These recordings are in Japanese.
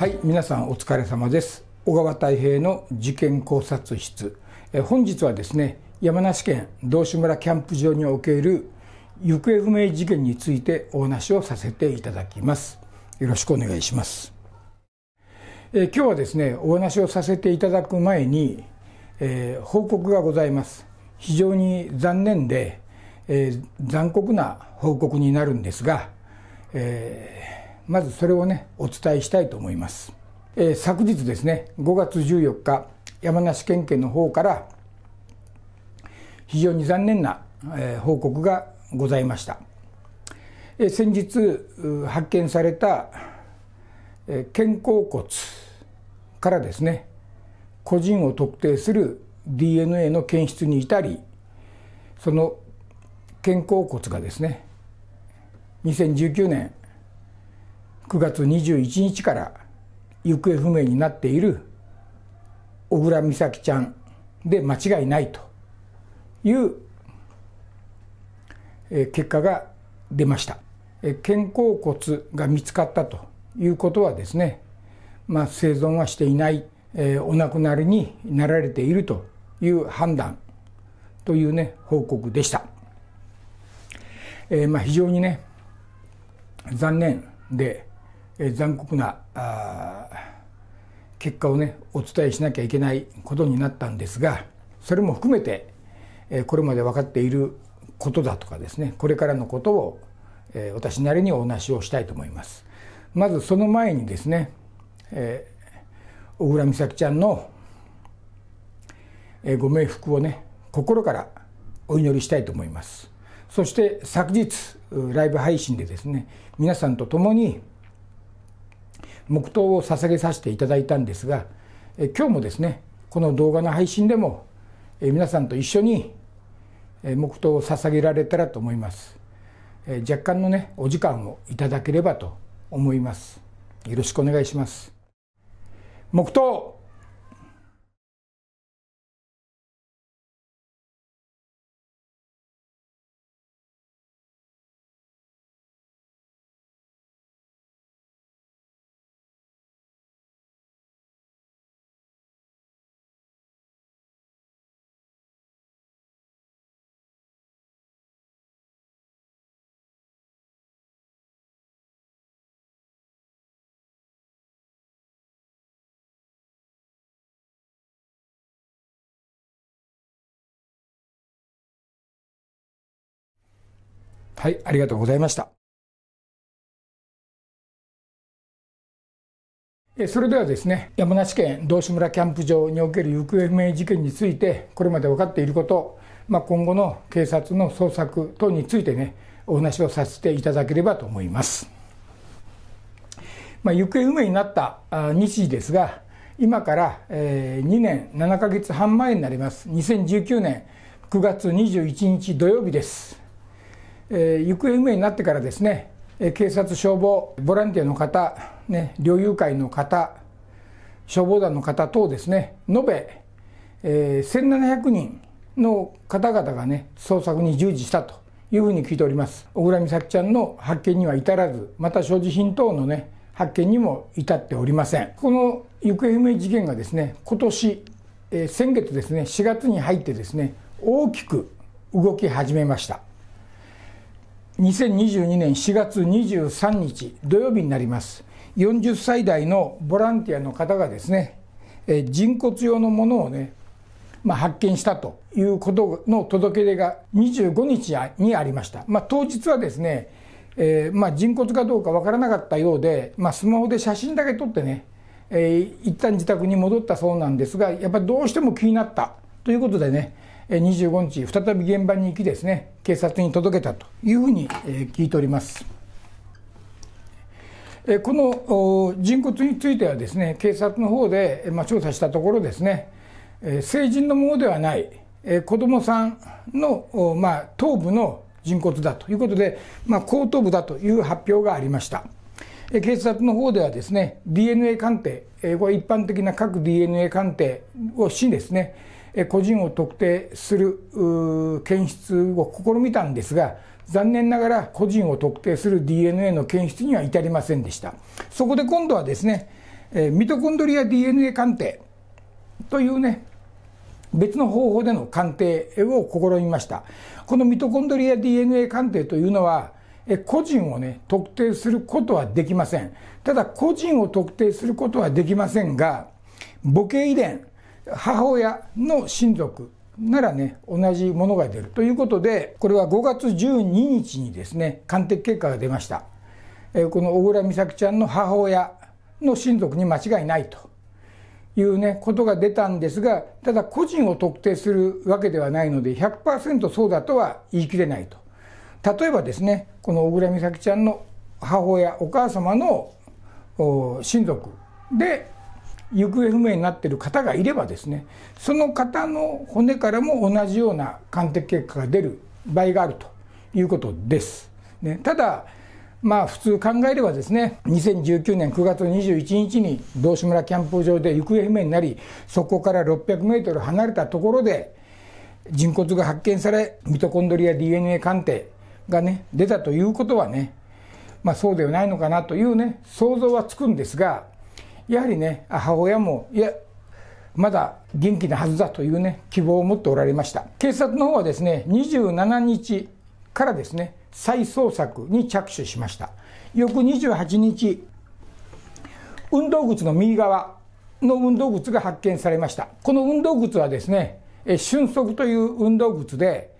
はい皆さんお疲れ様です小川太平の事件考察室え本日はですね山梨県道志村キャンプ場における行方不明事件についてお話をさせていただきますよろしくお願いしますえ今日はですねお話をさせていただく前に、えー、報告がございます非常に残念で、えー、残酷な報告になるんですが、えーまずそれをねお伝えしたいと思います、えー、昨日ですね5月14日山梨県警の方から非常に残念な、えー、報告がございました、えー、先日発見された、えー、肩甲骨からですね個人を特定する DNA の検出に至りその肩甲骨がですね2019年9月21日から行方不明になっている小倉美咲ちゃんで間違いないという結果が出ました肩甲骨が見つかったということはですね、まあ、生存はしていない、えお亡くなりになられているという判断というね報告でした、えー、まあ、非常にね残念で残酷な結果をねお伝えしなきゃいけないことになったんですがそれも含めてこれまで分かっていることだとかですねこれからのことを私なりにお話をしたいと思います。まずその前にですね、え小倉美咲ちゃんの、えご冥福をね心からお祈りしたいと思いますそして昨日ライブ配信でですね皆さんと共に黙祷を捧げさせていただいたんですが、え今日もですねこの動画の配信でも、え皆さんと一緒に、え黙祷を捧げられたらと思います、え若干のねお時間をいただければと思いますよろしくお願いします黙祷はい、ありがとうございました。それではですね山梨県道志村キャンプ場における行方不明事件についてこれまで分かっていること、まあ、今後の警察の捜索等についてねお話をさせていただければと思います、まあ、行方不明になった日時ですが今から、え2年7か月半前になります2019年9月21日土曜日ですえー、行方不明になってからですね、え警察、消防、ボランティアの方、ね、猟友会の方、消防団の方等ですね、延べ、えー、1700人の方々がね、捜索に従事したというふうに聞いております。小倉美咲ちゃんの発見には至らず、また所持品等のね、発見にも至っておりません。この行方不明事件がですね、今年、えー、先月ですね、4月に入ってですね、大きく動き始めました。2022年4月23日土曜日になります40歳代のボランティアの方がですね、え人骨用のものをね、まあ、発見したということの届け出が25日にありました、まあ、当日はですね、えー、まあ、人骨かどうかわからなかったようで、まスマホで写真だけ撮ってね、えー、一旦自宅に戻ったそうなんですがやっぱりどうしても気になったということでね25日、再び現場に行きですね、警察に届けたというふうに聞いております。この人骨についてはですね、警察の方で調査したところですね、成人のものではない、子供さんの、まあ、頭部の人骨だということで、まあ、後頭部だという発表がありました。警察の方ではですね、DNA 鑑定、これ一般的な各 DNA 鑑定をしですね、個人を特定する検出を試みたんですが、残念ながら個人を特定する DNA の検出には至りませんでした。そこで今度はですね、ミトコンドリア DNA 鑑定というね、別の方法での鑑定を試みました。このミトコンドリア DNA 鑑定というのは、個人をね、特定することはできません。ただ、個人を特定することはできませんが、母系遺伝、母親の親族ならね同じものが出るということでこれは5月12日にですね鑑定結果が出ました、えこの小倉美咲ちゃんの母親の親族に間違いないというねことが出たんですがただ個人を特定するわけではないので100%そうだとは言い切れないと例えばですねこの小倉美咲ちゃんの母親お母様の親族で行方不明になっている方がいればですねその方の骨からも同じような鑑定結果が出る場合があるということです。ね、ただまあ普通考えればですね2019年9月21日に道志村キャンプ場で行方不明になりそこから600メートル離れたところで人骨が発見されミトコンドリア DNA 鑑定がね出たということはねまあそうではないのかなというね想像はつくんですがやはりね母親もいやまだ元気なはずだというね希望を持っておられました警察の方はですね27日からですね再捜索に着手しました翌28日運動靴の右側の運動靴が発見されましたこの運動靴はですね瞬足という運動靴で、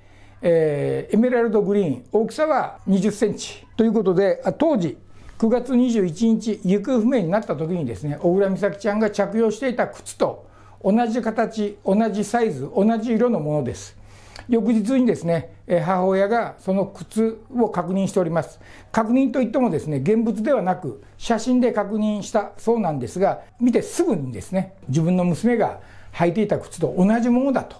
えー、エメラルドグリーン大きさは20センチということで当時9月21日行方不明になった時にですね小倉美咲ちゃんが着用していた靴と同じ形同じサイズ同じ色のものです翌日にですね母親がその靴を確認しております確認といってもですね現物ではなく写真で確認したそうなんですが見てすぐにですね自分の娘が履いていた靴と同じものだと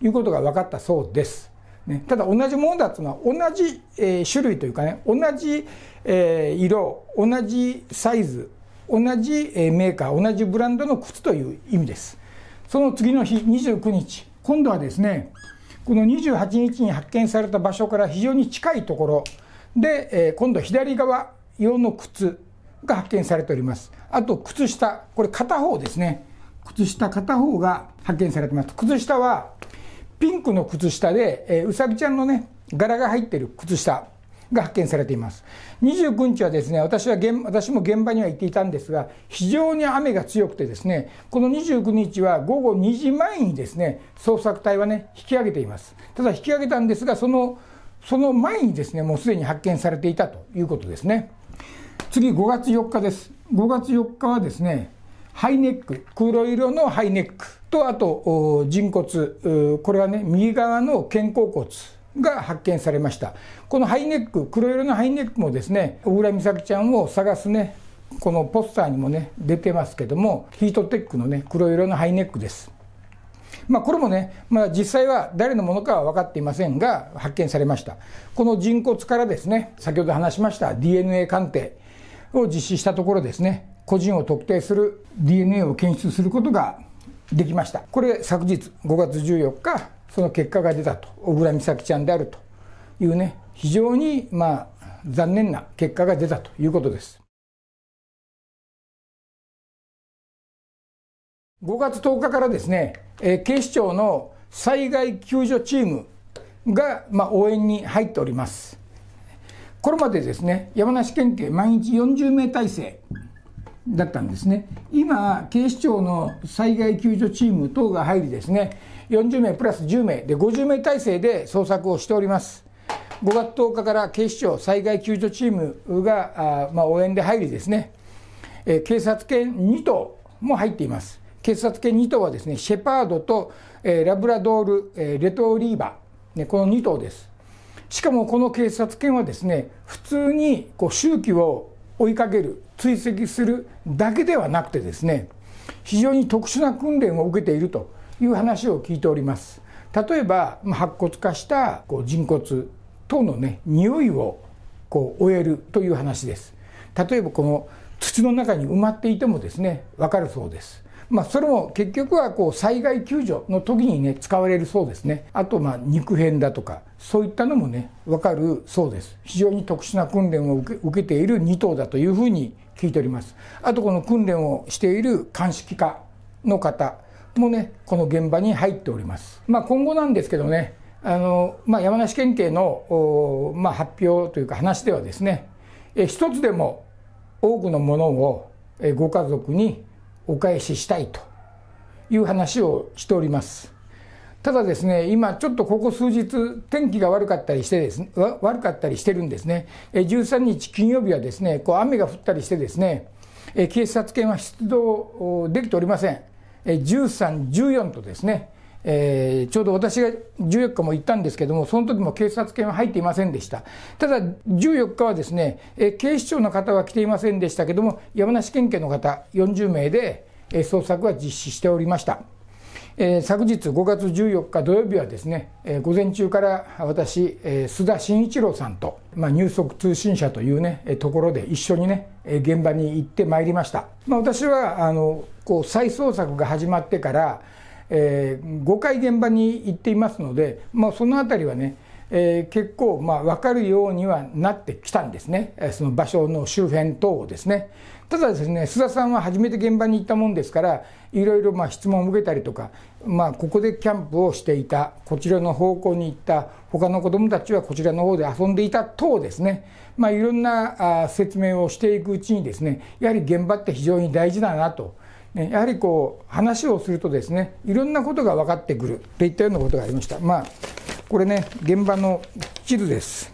いうことが分かったそうですね、ただ同じものだっていうのは同じ、えー、種類というかね同じ、えー、色同じサイズ同じ、えー、メーカー同じブランドの靴という意味ですその次の日29日今度はですねこの28日に発見された場所から非常に近いところで、えー、今度左側用の靴が発見されておりますあと靴下これ片方ですね靴下片方が発見されてます靴下はピンクの靴下で、えー、うさぎちゃんのね、柄が入っている靴下が発見されています。29日はですね、私は現私も現場には行っていたんですが、非常に雨が強くてですね、この29日は午後2時前にですね、捜索隊はね、引き上げています。ただ引き上げたんですが、その、その前にですね、もうすでに発見されていたということですね。次、5月4日です。5月4日はですね、ハイネック、黒色のハイネックと、あと、人骨、これはね、右側の肩甲骨。が発見されましたこのハイネック黒色のハイネックもですね小倉美咲ちゃんを探すねこのポスターにもね出てますけどもヒートテックのね黒色のハイネックですまあ、これもね、まあ、実際は誰のものかは分かっていませんが、発見されました。この人骨からですね、先ほど話しました DNA 鑑定を実施したところですね、個人を特定する DNA を検出することができましたこれ昨日5月14日その結果が出たと小倉美咲ちゃんであるというね非常にまあ残念な結果が出たということです5月10日からですね、えー、警視庁の災害救助チームが、まあ、応援に入っておりますこれまでですね山梨県警毎日40名体制だったんですね今警視庁の災害救助チーム等が入りですね40名プラス10名で50名体制で捜索をしております5月10日から警視庁災害救助チームがあ、まあ、応援で入りですね、えー、警察犬2頭も入っています警察犬2頭はですねシェパードと、えー、ラブラドール、えー、レトリーバー、ね、この2頭ですしかもこの警察犬はですね普通にこう周期を追いかける追跡するだけではなくてですね非常に特殊な訓練を受けているという話を聞いております例えば白骨化したこう人骨等のね匂いをこう終えるという話です例えばこの土の中に埋まっていてもですねわかるそうですまあ、それも結局はこう災害救助の時にね使われるそうですねあとまあ肉片だとかそういったのもねわかるそうです非常に特殊な訓練を受けている2頭だというふうに聞いておりますあとこの訓練をしている鑑識課の方もねこの現場に入っております、まあ、今後なんですけどねあの、まあ、山梨県警の、まあ、発表というか話ではですねえ一つでも多くのものをご家族にお返ししたいという話をしております。ただですね、今ちょっとここ数日、天気が悪かったりしてですね、悪かったりしてるんですね。13日金曜日はですね、こう雨が降ったりしてですね、警察犬は出動できておりません。13、14とですね、えー、ちょうど私が14日も行ったんですけども、その時も警察犬は入っていませんでした。ただ、14日はですね、えー、警視庁の方は来ていませんでしたけども、山梨県警の方40名で、えー、捜索は実施しておりました。え昨日5月14日土曜日はですね、え午前中から私、え須田慎一郎さんと、まあ、入足通信社というね、えところで一緒にね、え現場に行ってまいりました、まあ、私はあのこう再捜索が始まってから、えー、5回現場に行っていますので、まあ、その辺りはね、えー、結構まあ分かるようにはなってきたんですね、その場所の周辺等をですね。ただですね、須田さんは初めて現場に行ったもんですから、いろいろまあ質問を受けたりとか、まあ、ここでキャンプをしていた、こちらの方向に行った、他の子どもたちはこちらの方で遊んでいた等ですね、まあ、いろんな説明をしていくうちにですね、やはり現場って非常に大事だなと。やはりこう話をするとですねいろんなことが分かってくるといったようなことがありました。まあ、これね現場の地図です。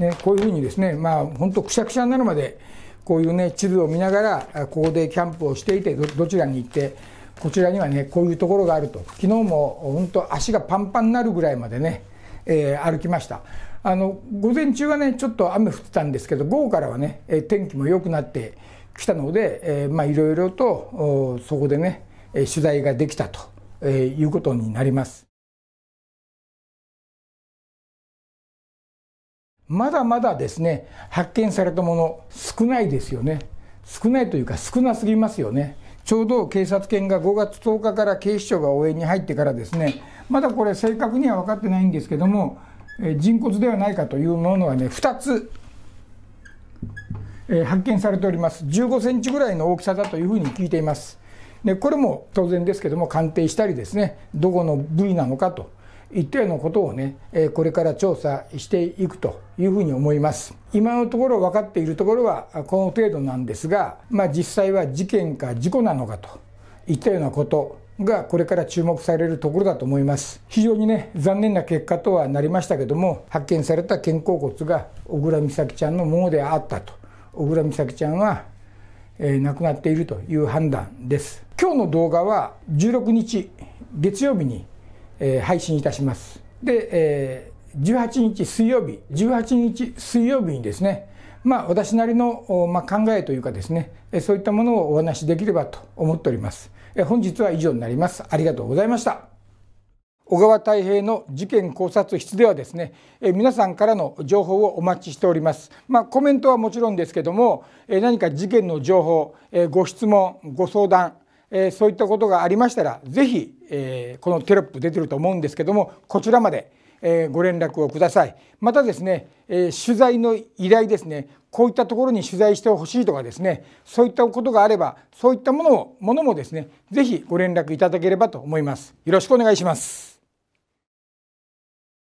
ね、こういうふうにですね、まあ、本当くしゃくしゃになるまで、こういうね、地図を見ながら、ここでキャンプをしていて、どちらに行って、こちらにはね、こういうところがあると、昨日も本当、足がパンパンになるぐらいまでね、えー、歩きました。あの午前中はね、ちょっと雨降ってたんですけど、午後からはね、天気も良くなってきたので、えまあ、いろいろとそこでね、取材ができたということになります。まだまだですね、発見されたもの、少ないですよね。少ないというか、少なすぎますよね。ちょうど警察犬が5月10日から警視庁が応援に入ってからですね、まだこれ正確には分かってないんですけども、え人骨ではないかというものはね、2つ、え発見されております。15センチぐらいの大きさだというふうに聞いています。でこれも当然ですけども鑑定したりですねどこの部位なのかと一定のことをね、これから調査していくというふうに思います。今のところ分かっているところはこの程度なんですが、まあ、実際は事件か事故なのかといったようなことがこれから注目されるところだと思います非常にね残念な結果とはなりましたけども発見された肩甲骨が小倉美咲ちゃんのものであったと小倉美咲ちゃんは、えー、亡くなっているという判断です今日の動画は16日月曜日にえー、配信いたします。で、えー、18日水曜日、18日水曜日にですね、まあ、私なりの、まあ、考えというかですね、そういったものをお話しできればと思っております。え本日は以上になります。ありがとうございました。小川太平の事件考察室ではですね、え皆さんからの情報をお待ちしております。まあ、コメントはもちろんですけども、え何か事件の情報、えご質問、ご相談、えそういったことがありましたら是非、えこのテロップ出てると思うんですけどもこちらまで、えご連絡をくださいまたですね、え取材の依頼ですねこういったところに取材してほしいとかですねそういったことがあればそういったものをものもですね是非ご連絡いただければと思いますよろしくお願いします